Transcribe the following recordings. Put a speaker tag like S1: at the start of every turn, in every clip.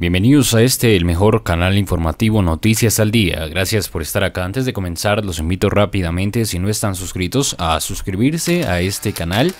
S1: Bienvenidos a este, el mejor canal informativo Noticias al Día. Gracias por estar acá. Antes de comenzar, los invito rápidamente, si no están suscritos, a suscribirse a este canal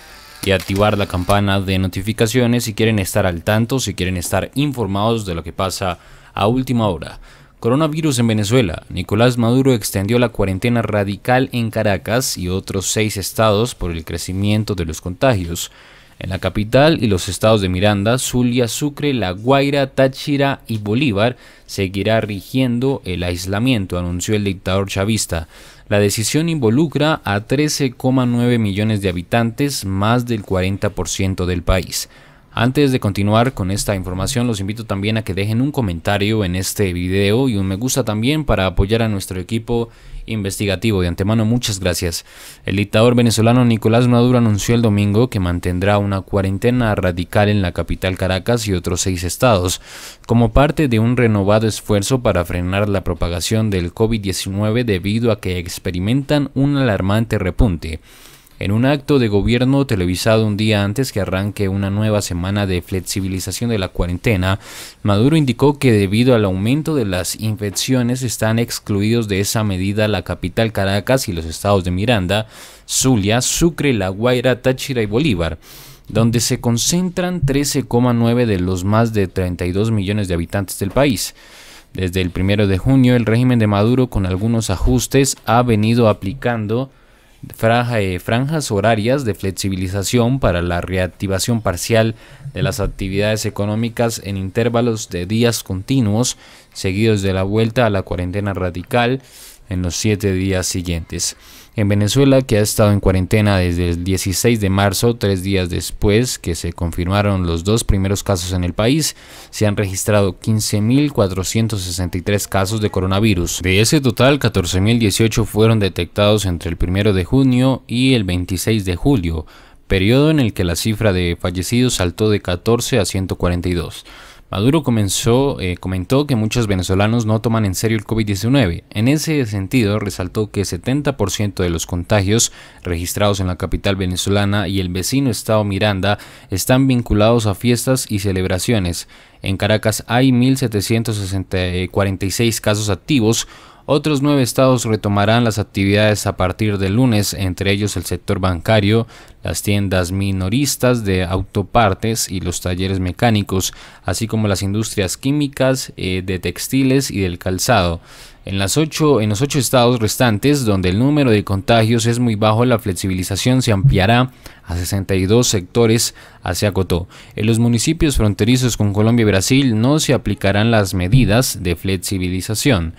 S1: y activar la campana de notificaciones si quieren estar al tanto, si quieren estar informados de lo que pasa a última hora. Coronavirus en Venezuela. Nicolás Maduro extendió la cuarentena radical en Caracas y otros seis estados por el crecimiento de los contagios. En la capital y los estados de Miranda, Zulia, Sucre, La Guaira, Táchira y Bolívar seguirá rigiendo el aislamiento, anunció el dictador chavista. La decisión involucra a 13,9 millones de habitantes, más del 40% del país. Antes de continuar con esta información, los invito también a que dejen un comentario en este video y un me gusta también para apoyar a nuestro equipo investigativo. De antemano, muchas gracias. El dictador venezolano Nicolás Maduro anunció el domingo que mantendrá una cuarentena radical en la capital Caracas y otros seis estados, como parte de un renovado esfuerzo para frenar la propagación del COVID-19 debido a que experimentan un alarmante repunte. En un acto de gobierno televisado un día antes que arranque una nueva semana de flexibilización de la cuarentena, Maduro indicó que debido al aumento de las infecciones están excluidos de esa medida la capital Caracas y los estados de Miranda, Zulia, Sucre, La Guaira, Táchira y Bolívar donde se concentran 13,9 de los más de 32 millones de habitantes del país. Desde el primero de junio, el régimen de Maduro, con algunos ajustes, ha venido aplicando eh, franjas horarias de flexibilización para la reactivación parcial de las actividades económicas en intervalos de días continuos seguidos de la vuelta a la cuarentena radical en los siete días siguientes. En Venezuela, que ha estado en cuarentena desde el 16 de marzo, tres días después que se confirmaron los dos primeros casos en el país, se han registrado 15.463 casos de coronavirus. De ese total, 14.018 fueron detectados entre el 1 de junio y el 26 de julio, periodo en el que la cifra de fallecidos saltó de 14 a 142. Maduro comenzó, eh, comentó que muchos venezolanos no toman en serio el COVID-19. En ese sentido, resaltó que 70% de los contagios registrados en la capital venezolana y el vecino estado Miranda están vinculados a fiestas y celebraciones. En Caracas hay 1.746 casos activos, otros nueve estados retomarán las actividades a partir del lunes, entre ellos el sector bancario, las tiendas minoristas de autopartes y los talleres mecánicos, así como las industrias químicas, eh, de textiles y del calzado. En, las ocho, en los ocho estados restantes, donde el número de contagios es muy bajo, la flexibilización se ampliará a 62 sectores, hacia Cotó. En los municipios fronterizos con Colombia y Brasil no se aplicarán las medidas de flexibilización.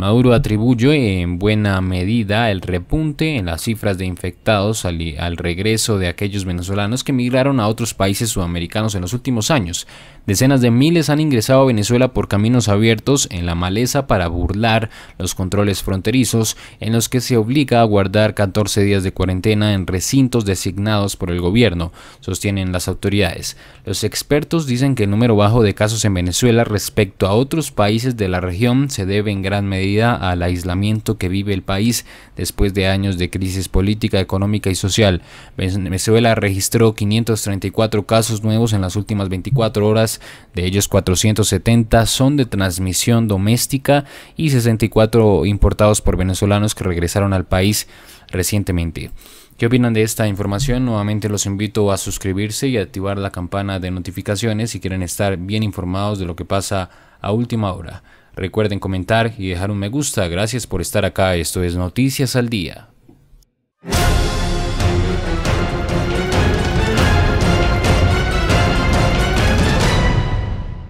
S1: Maduro atribuye en buena medida el repunte en las cifras de infectados al, al, regreso de aquellos venezolanos que migraron a otros países sudamericanos en los últimos años. Decenas de miles han ingresado a Venezuela por caminos abiertos en la maleza para burlar los controles fronterizos en los que se obliga a guardar 14 días de cuarentena en recintos designados por el gobierno, sostienen las autoridades. Los expertos dicen que el número bajo de casos en Venezuela respecto a otros países de la región se debe en gran medida al aislamiento que vive el país después de años de crisis política, económica y social. Venezuela registró 534 casos nuevos en las últimas 24 horas, de ellos 470 son de transmisión doméstica y 64 importados por venezolanos que regresaron al país recientemente. ¿Qué opinan de esta información? Nuevamente los invito a suscribirse y activar la campana de notificaciones si quieren estar bien informados de lo que pasa a última hora. Recuerden comentar y dejar un me gusta. Gracias por estar acá. Esto es Noticias al Día.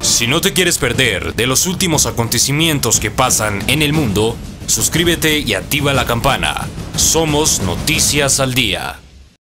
S1: Si no te quieres perder de los últimos acontecimientos que pasan en el mundo, suscríbete y activa la campana. Somos Noticias al Día.